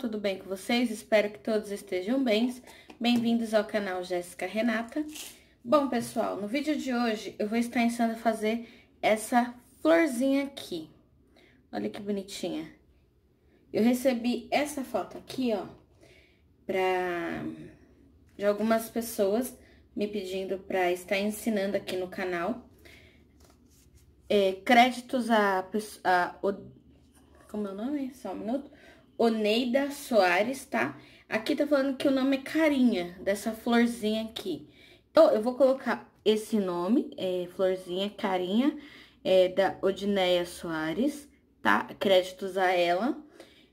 Tudo bem com vocês? Espero que todos estejam bem. Bem-vindos ao canal Jéssica Renata. Bom, pessoal, no vídeo de hoje eu vou estar ensinando a fazer essa florzinha aqui. Olha que bonitinha. Eu recebi essa foto aqui, ó, pra... de algumas pessoas me pedindo para estar ensinando aqui no canal. É, créditos a, a, o, como é o nome? Só um minuto. Oneida Soares, tá? Aqui tá falando que o nome é Carinha, dessa florzinha aqui. Então, eu vou colocar esse nome, é, florzinha Carinha, é, da Odineia Soares, tá? Créditos a ela.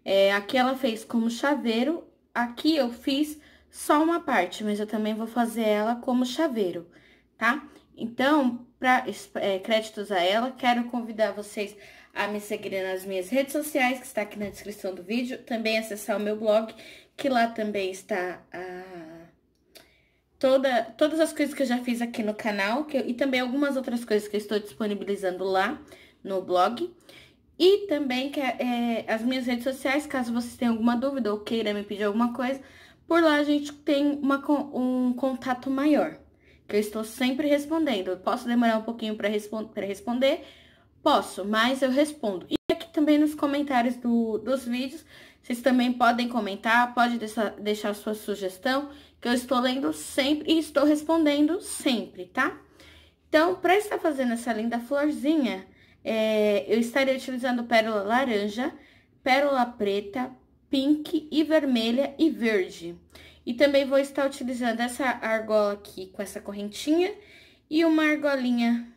É, aqui ela fez como chaveiro, aqui eu fiz só uma parte, mas eu também vou fazer ela como chaveiro, tá? Então, para é, créditos a ela, quero convidar vocês a me seguir nas minhas redes sociais, que está aqui na descrição do vídeo, também acessar o meu blog, que lá também está a... Ah, toda, todas as coisas que eu já fiz aqui no canal que eu, e também algumas outras coisas que eu estou disponibilizando lá no blog. E também que, é, as minhas redes sociais, caso vocês tenham alguma dúvida ou queiram me pedir alguma coisa, por lá a gente tem uma, um contato maior, que eu estou sempre respondendo. Eu posso demorar um pouquinho para respond responder, Posso, mas eu respondo. E aqui também nos comentários do, dos vídeos, vocês também podem comentar, pode deixar, deixar sua sugestão, que eu estou lendo sempre e estou respondendo sempre, tá? Então, para estar fazendo essa linda florzinha, é, eu estarei utilizando pérola laranja, pérola preta, pink e vermelha e verde. E também vou estar utilizando essa argola aqui com essa correntinha e uma argolinha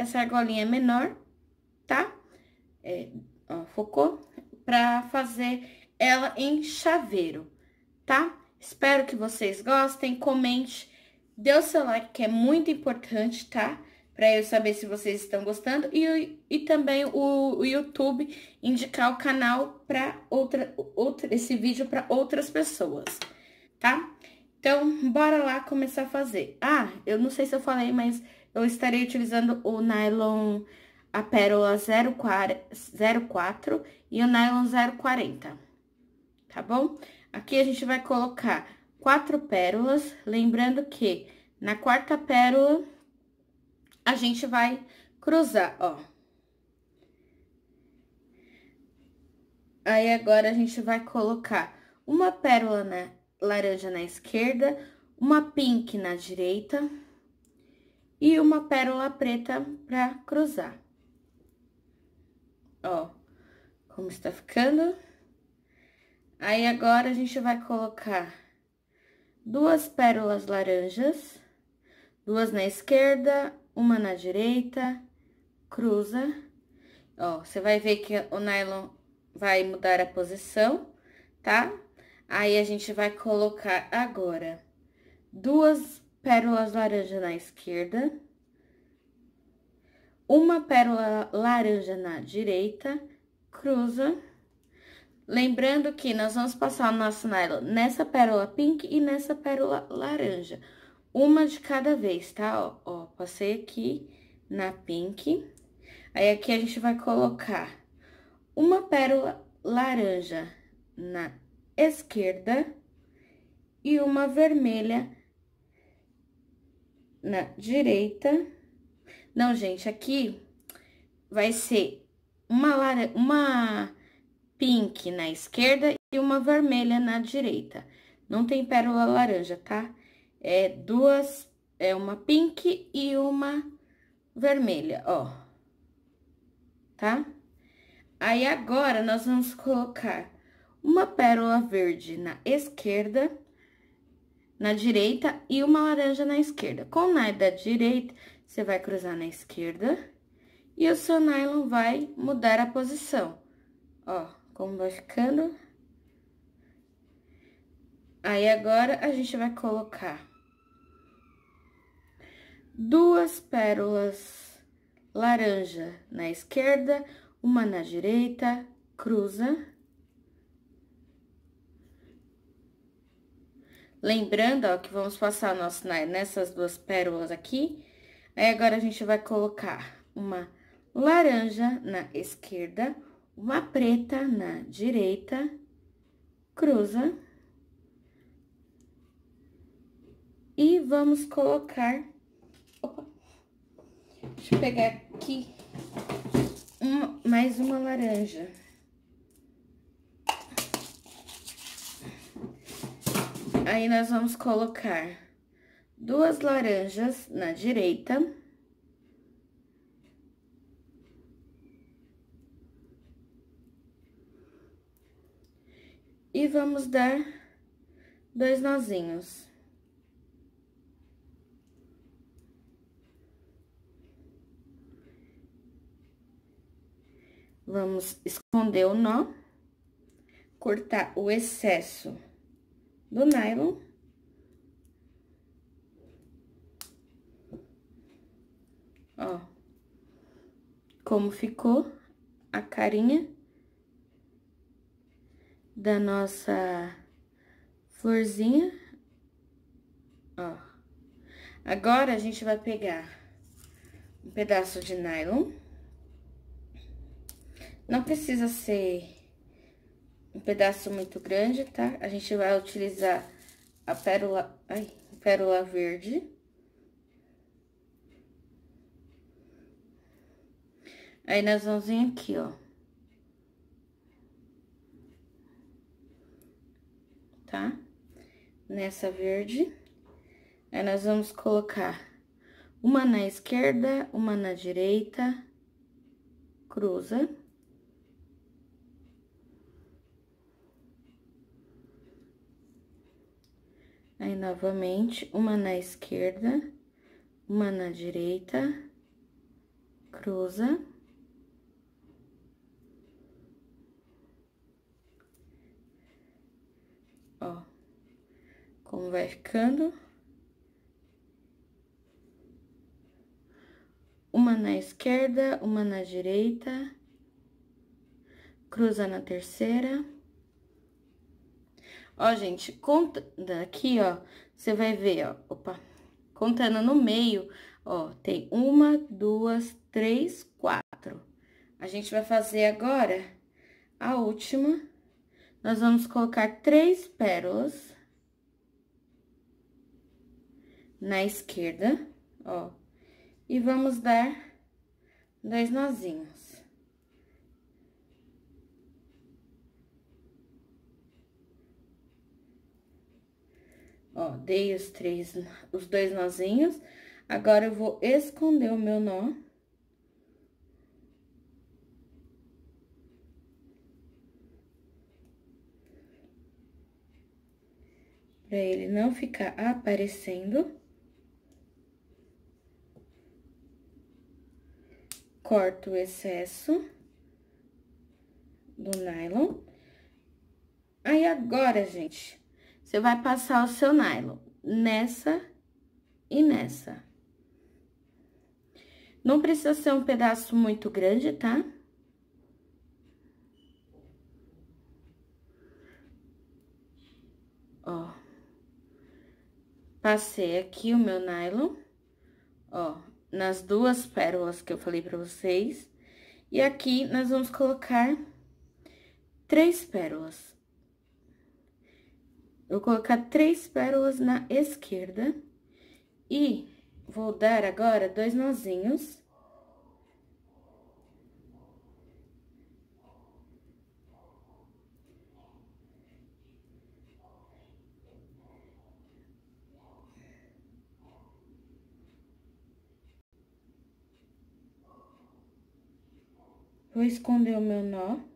essa argolinha menor, tá? É, ó, focou? Pra fazer ela em chaveiro, tá? Espero que vocês gostem, comente, dê o seu like, que é muito importante, tá? Pra eu saber se vocês estão gostando e, e também o, o YouTube indicar o canal para outra, outra, esse vídeo para outras pessoas, tá? Então, bora lá começar a fazer. Ah, eu não sei se eu falei, mas eu estarei utilizando o nylon a pérola 04 e o nylon 040, tá bom? Aqui a gente vai colocar quatro pérolas, lembrando que na quarta pérola a gente vai cruzar, ó. Aí agora a gente vai colocar uma pérola na, laranja na esquerda, uma pink na direita, e uma pérola preta pra cruzar. Ó, como está ficando. Aí, agora, a gente vai colocar duas pérolas laranjas, duas na esquerda, uma na direita, cruza. Ó, você vai ver que o nylon vai mudar a posição, tá? Aí, a gente vai colocar agora duas pérolas laranja na esquerda, uma pérola laranja na direita, cruza. Lembrando que nós vamos passar o nosso nylon nessa pérola pink e nessa pérola laranja. Uma de cada vez, tá? Ó, ó, passei aqui na pink. Aí, aqui a gente vai colocar uma pérola laranja na esquerda e uma vermelha na direita. Não, gente, aqui vai ser uma, laranja, uma pink na esquerda e uma vermelha na direita. Não tem pérola laranja, tá? É duas, é uma pink e uma vermelha, ó. Tá? Aí, agora, nós vamos colocar uma pérola verde na esquerda na direita e uma laranja na esquerda. Com o nylon da direita, você vai cruzar na esquerda e o seu nylon vai mudar a posição. Ó, como vai ficando. Aí, agora, a gente vai colocar duas pérolas laranja na esquerda, uma na direita, cruza Lembrando, ó, que vamos passar nosso, né, nessas duas pérolas aqui. Aí, agora, a gente vai colocar uma laranja na esquerda, uma preta na direita, cruza. E vamos colocar... Opa! Deixa eu pegar aqui uma, mais uma laranja. Aí, nós vamos colocar duas laranjas na direita. E vamos dar dois nozinhos. Vamos esconder o nó, cortar o excesso do nylon. Ó. Como ficou a carinha da nossa florzinha. Ó. Agora, a gente vai pegar um pedaço de nylon. Não precisa ser um pedaço muito grande, tá? A gente vai utilizar a pérola, ai, pérola verde. Aí, nós vamos vir aqui, ó. Tá? Nessa verde. Aí, nós vamos colocar uma na esquerda, uma na direita, cruza. Aí, novamente, uma na esquerda, uma na direita, cruza. Ó, como vai ficando. Uma na esquerda, uma na direita, cruza na terceira. Ó, gente, conta daqui, ó, você vai ver, ó, opa, contando no meio, ó, tem uma, duas, três, quatro. A gente vai fazer agora a última. Nós vamos colocar três pérolas na esquerda, ó, e vamos dar dois nozinhos. Ó, dei os três, os dois nozinhos. Agora, eu vou esconder o meu nó. Pra ele não ficar aparecendo. Corto o excesso do nylon. Aí, agora, gente, você vai passar o seu nylon nessa e nessa. Não precisa ser um pedaço muito grande, tá? Ó. Passei aqui o meu nylon, ó, nas duas pérolas que eu falei pra vocês. E aqui, nós vamos colocar três pérolas. Eu vou colocar três pérolas na esquerda e vou dar agora dois nozinhos. Vou esconder o meu nó.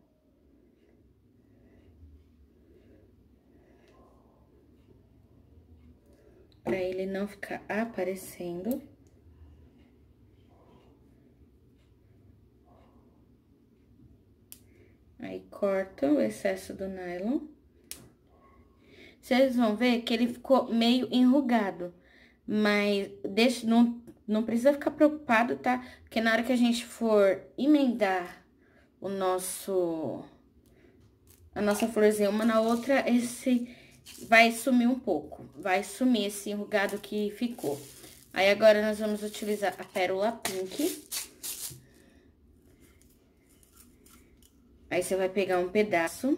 pra ele não ficar aparecendo. Aí, corta o excesso do nylon. Vocês vão ver que ele ficou meio enrugado, mas deixa, não, não precisa ficar preocupado, tá? Porque na hora que a gente for emendar o nosso... a nossa florzinha uma na outra, esse vai sumir um pouco, vai sumir esse enrugado que ficou. Aí, agora, nós vamos utilizar a pérola pink. Aí, você vai pegar um pedaço.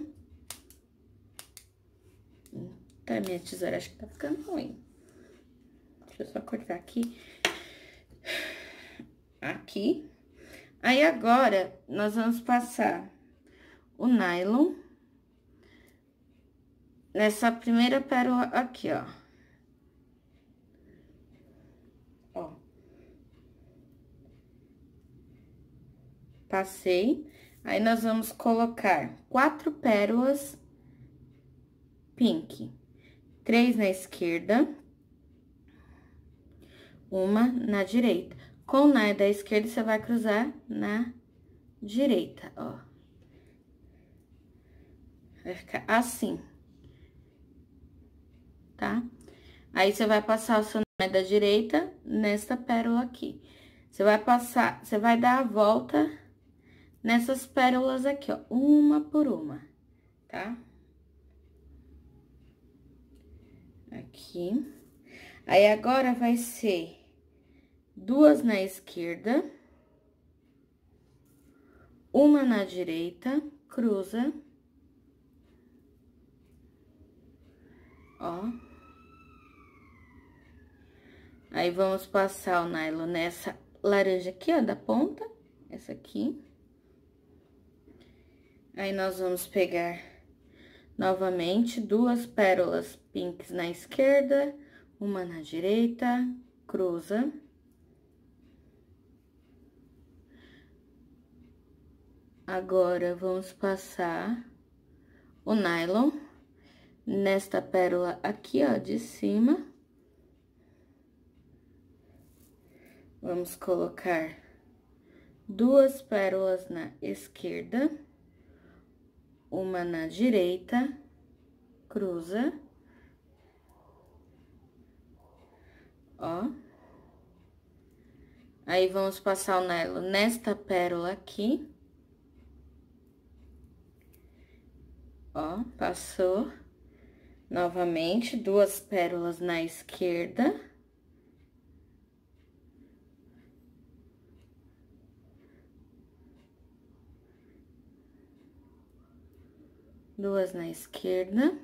Tá, minha tesoura acho que tá ficando ruim. Deixa eu só cortar aqui. Aqui. Aí, agora, nós vamos passar o nylon nessa primeira pérola aqui, ó. Ó. Passei. Aí, nós vamos colocar quatro pérolas pink. Três na esquerda. Uma na direita. Com o da esquerda, você vai cruzar na direita, ó. Vai ficar assim. Aí, você vai passar o seu nome da direita nesta pérola aqui. Você vai passar, você vai dar a volta nessas pérolas aqui, ó, uma por uma, tá? Aqui. Aí, agora, vai ser duas na esquerda, uma na direita, cruza, ó. Aí, vamos passar o nylon nessa laranja aqui, ó, da ponta, essa aqui. Aí, nós vamos pegar novamente duas pérolas pinks na esquerda, uma na direita, cruza. Agora, vamos passar o nylon nesta pérola aqui, ó, de cima. Vamos colocar duas pérolas na esquerda, uma na direita, cruza, ó. Aí, vamos passar o nylon nesta pérola aqui. Ó, passou. Novamente, duas pérolas na esquerda. duas na esquerda,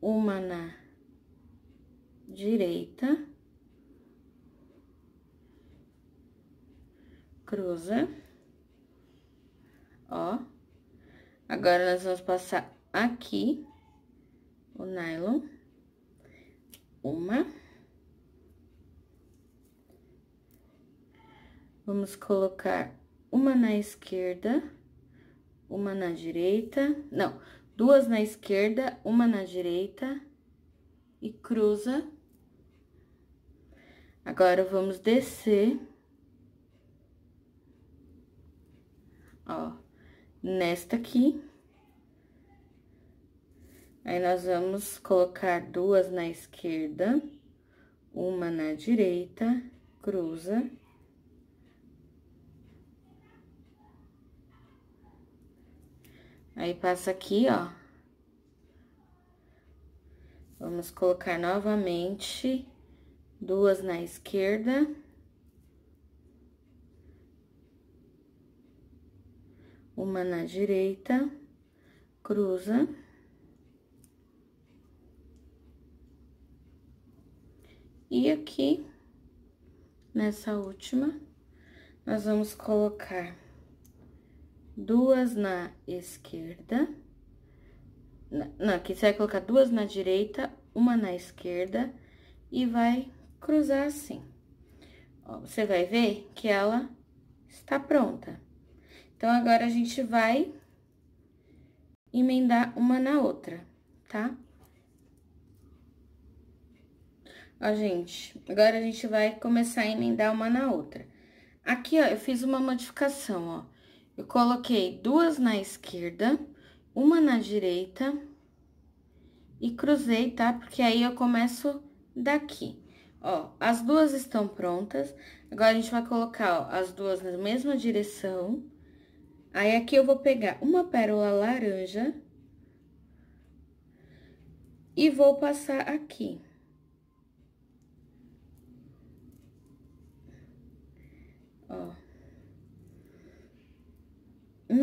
uma na direita, cruza, ó. Agora, nós vamos passar aqui o nylon, uma. Vamos colocar uma na esquerda uma na direita, não, duas na esquerda, uma na direita e cruza. Agora, vamos descer. Ó, nesta aqui. Aí, nós vamos colocar duas na esquerda, uma na direita, cruza. Aí, passa aqui, ó. Vamos colocar novamente duas na esquerda. Uma na direita, cruza. E aqui, nessa última, nós vamos colocar duas na esquerda. Não, aqui você vai colocar duas na direita, uma na esquerda e vai cruzar assim. Ó, você vai ver que ela está pronta. Então, agora a gente vai emendar uma na outra, tá? Ó, gente, agora a gente vai começar a emendar uma na outra. Aqui, ó, eu fiz uma modificação, ó. Eu coloquei duas na esquerda, uma na direita e cruzei, tá? Porque aí eu começo daqui. Ó, as duas estão prontas. Agora, a gente vai colocar, ó, as duas na mesma direção. Aí, aqui eu vou pegar uma pérola laranja e vou passar aqui. Ó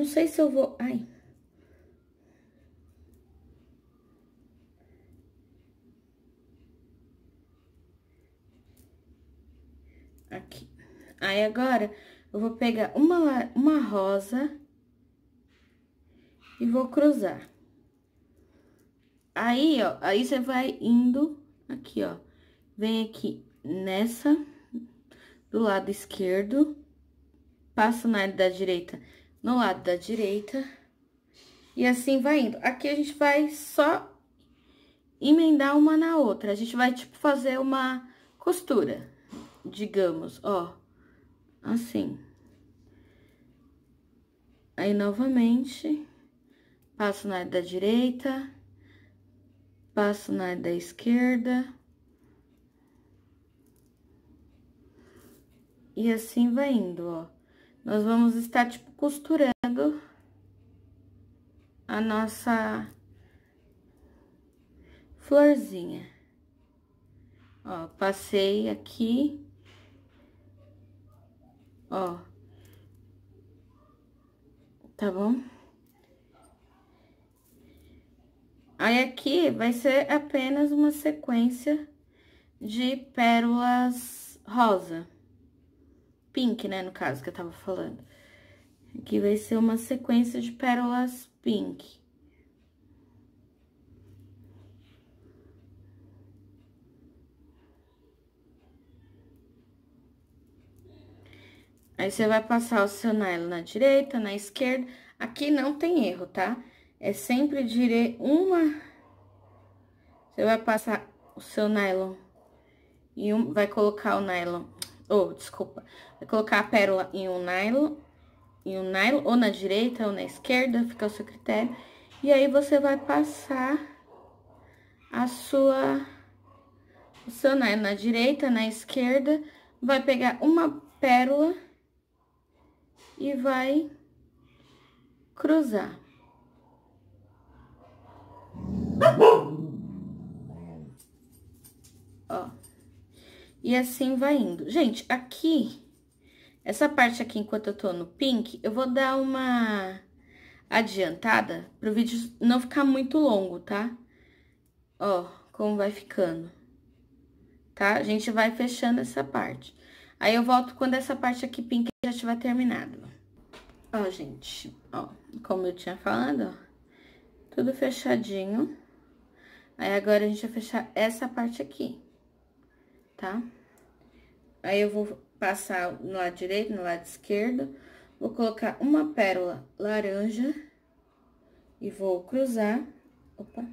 não sei se eu vou... Ai. Aqui. Aí, agora, eu vou pegar uma, uma rosa e vou cruzar. Aí, ó, aí você vai indo aqui, ó. Vem aqui nessa, do lado esquerdo, passa na da direita no lado da direita. E assim vai indo. Aqui a gente vai só emendar uma na outra. A gente vai, tipo, fazer uma costura, digamos, ó. Assim. Aí, novamente, passo na da direita, passo na da esquerda. E assim vai indo, ó nós vamos estar, tipo, costurando a nossa florzinha. Ó, passei aqui, ó, tá bom? Aí, aqui vai ser apenas uma sequência de pérolas rosa pink, né, no caso, que eu tava falando. Aqui vai ser uma sequência de pérolas pink. Aí, você vai passar o seu nylon na direita, na esquerda. Aqui não tem erro, tá? É sempre direi uma... Você vai passar o seu nylon e um... vai colocar o nylon... Oh, desculpa colocar a pérola em um nylon, em um nylon, ou na direita ou na esquerda, fica ao seu critério. E aí, você vai passar a sua, o seu nylon na direita, na esquerda, vai pegar uma pérola e vai cruzar. Ó. E assim vai indo. Gente, aqui essa parte aqui, enquanto eu tô no pink, eu vou dar uma adiantada pro vídeo não ficar muito longo, tá? Ó, como vai ficando, tá? A gente vai fechando essa parte. Aí eu volto quando essa parte aqui pink já tiver terminado. Ó, gente, ó, como eu tinha falado, ó, tudo fechadinho. Aí agora a gente vai fechar essa parte aqui, tá? Aí eu vou passar no lado direito, no lado esquerdo. Vou colocar uma pérola laranja e vou cruzar. Opa.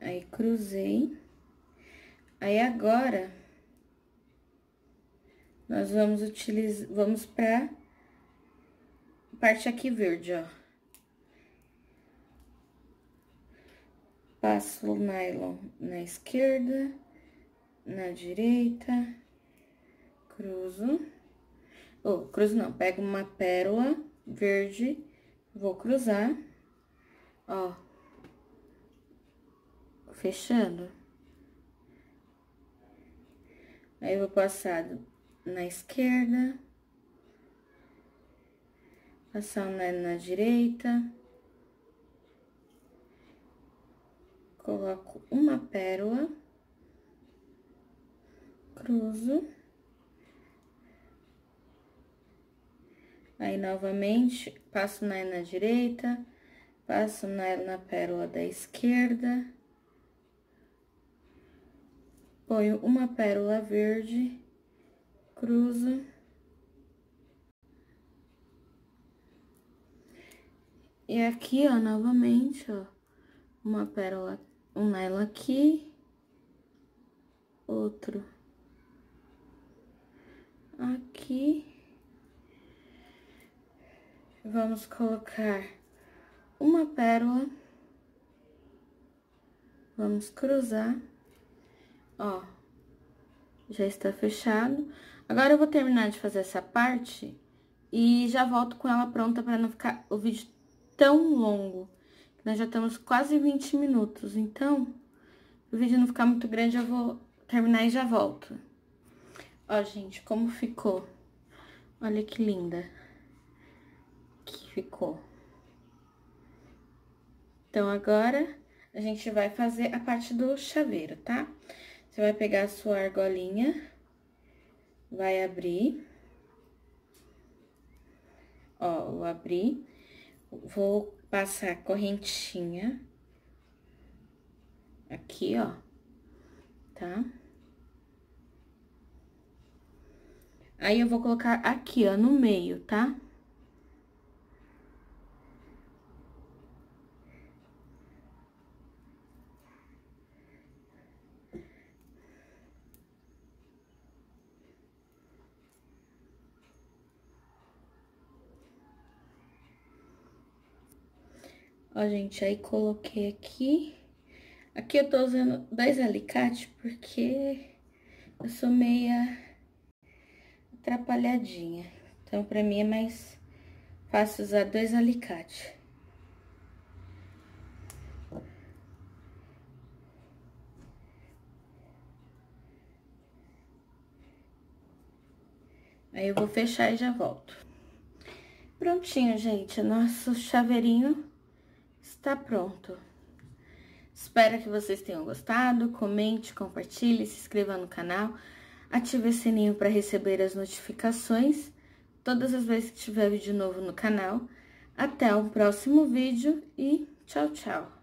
Aí, cruzei. Aí, agora, nós vamos utilizar, vamos para parte aqui verde, ó. Passo o nylon na esquerda, na direita, cruzo. o oh, cruzo não, pego uma pérola verde, vou cruzar, ó. Fechando. Aí, eu vou passar na esquerda, passar o leve na direita. Coloco uma pérola. Cruzo. Aí, novamente, passo na na direita, passo na na pérola da esquerda. Ponho uma pérola verde, cruzo. E aqui, ó, novamente, ó, uma pérola, um nylon aqui, outro aqui. Vamos colocar uma pérola, vamos cruzar, ó, já está fechado. Agora eu vou terminar de fazer essa parte e já volto com ela pronta para não ficar o vídeo tão longo. Nós já estamos quase 20 minutos, então, o vídeo não ficar muito grande, eu vou terminar e já volto. Ó, gente, como ficou. Olha que linda que ficou. Então, agora, a gente vai fazer a parte do chaveiro, tá? Você vai pegar a sua argolinha, vai abrir. Ó, eu abri vou passar correntinha aqui, ó, tá? Aí, eu vou colocar aqui, ó, no meio, tá? Tá? Ó, gente, aí coloquei aqui. Aqui eu tô usando dois alicates porque eu sou meia atrapalhadinha. Então, pra mim é mais fácil usar dois alicates. Aí eu vou fechar e já volto. Prontinho, gente, nosso chaveirinho está pronto. Espero que vocês tenham gostado. Comente, compartilhe, se inscreva no canal, ative o sininho para receber as notificações todas as vezes que tiver vídeo novo no canal. Até o próximo vídeo e tchau, tchau!